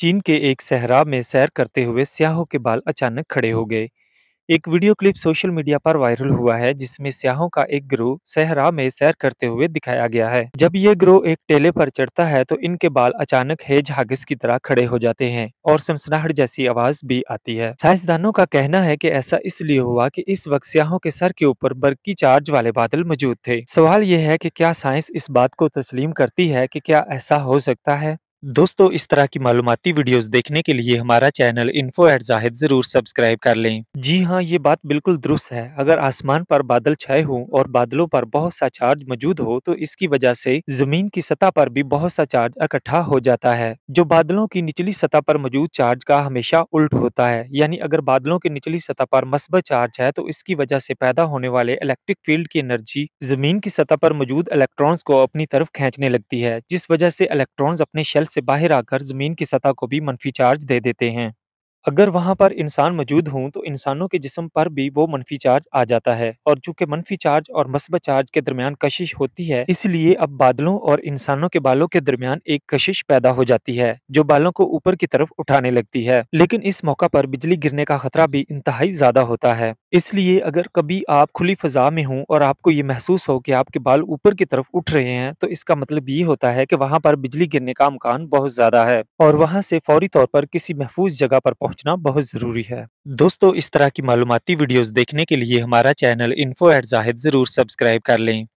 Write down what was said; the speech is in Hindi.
चीन के एक सहरा में सैर करते हुए सियाहों के बाल अचानक खड़े हो गए एक वीडियो क्लिप सोशल मीडिया पर वायरल हुआ है जिसमें सियाहों का एक ग्रोह सहरा में सैर करते हुए दिखाया गया है जब ये ग्रोह एक टेले पर चढ़ता है तो इनके बाल अचानक हेज हागिस की तरह खड़े हो जाते हैं और सनसनाहट जैसी आवाज भी आती है साइंसदानों का कहना है कि ऐसा इसलिए हुआ कि इस वक्त सियाहों के सर के ऊपर बर्की चार्ज वाले बादल मौजूद थे सवाल ये है की क्या साइंस इस बात को तस्लीम करती है की क्या ऐसा हो सकता है दोस्तों इस तरह की मालूमती वीडियोस देखने के लिए हमारा चैनल इन्फो एट जाहिद जरूर सब्सक्राइब कर लें जी हाँ ये बात बिल्कुल दुरुस्त है अगर आसमान पर बादल छाए हों और बादलों पर बहुत सा चार्ज मौजूद हो तो इसकी वजह से जमीन की सतह पर भी बहुत सा चार्ज इकट्ठा हो जाता है जो बादलों की निचली सतह पर मौजूद चार्ज का हमेशा उल्ट होता है यानी अगर बादलों की निचली सतह पर मसबत चार्ज है तो इसकी वजह से पैदा होने वाले इलेक्ट्रिक फील्ड की एनर्जी जमीन की सतह पर मौजूद इलेक्ट्रॉन्स को अपनी तरफ खींचने लगती है जिस वजह से इलेक्ट्रॉन्स अपने शेल्फ से बाहर आकर जमीन की सतह को भी मनफी चार्ज दे देते हैं अगर वहाँ पर इंसान मौजूद हों तो इंसानों के जिसम पर भी वो मनफी चार्ज आ जाता है और चूंकि मनफी चार्ज और मसबत चार्ज के दरमियान कशिश होती है इसलिए अब बादलों और इंसानों के बालों के दरमियान एक कशिश पैदा हो जाती है जो बालों को ऊपर की तरफ उठाने लगती है लेकिन इस मौका पर बिजली गिरने का खतरा भी इंतहाई ज्यादा होता है इसलिए अगर कभी आप खुली फजा में हों और आपको ये महसूस हो कि आपके बाल ऊपर की तरफ उठ रहे हैं तो इसका मतलब ये होता है कि वहाँ पर बिजली गिरने का अमकान बहुत ज्यादा है और वहाँ से फौरी तौर पर किसी महफूज जगह पर पहुंचना बहुत ज़रूरी है दोस्तों इस तरह की मालूमती वीडियोस देखने के लिए हमारा चैनल इन्फो एट जाहिद ज़रूर सब्सक्राइब कर लें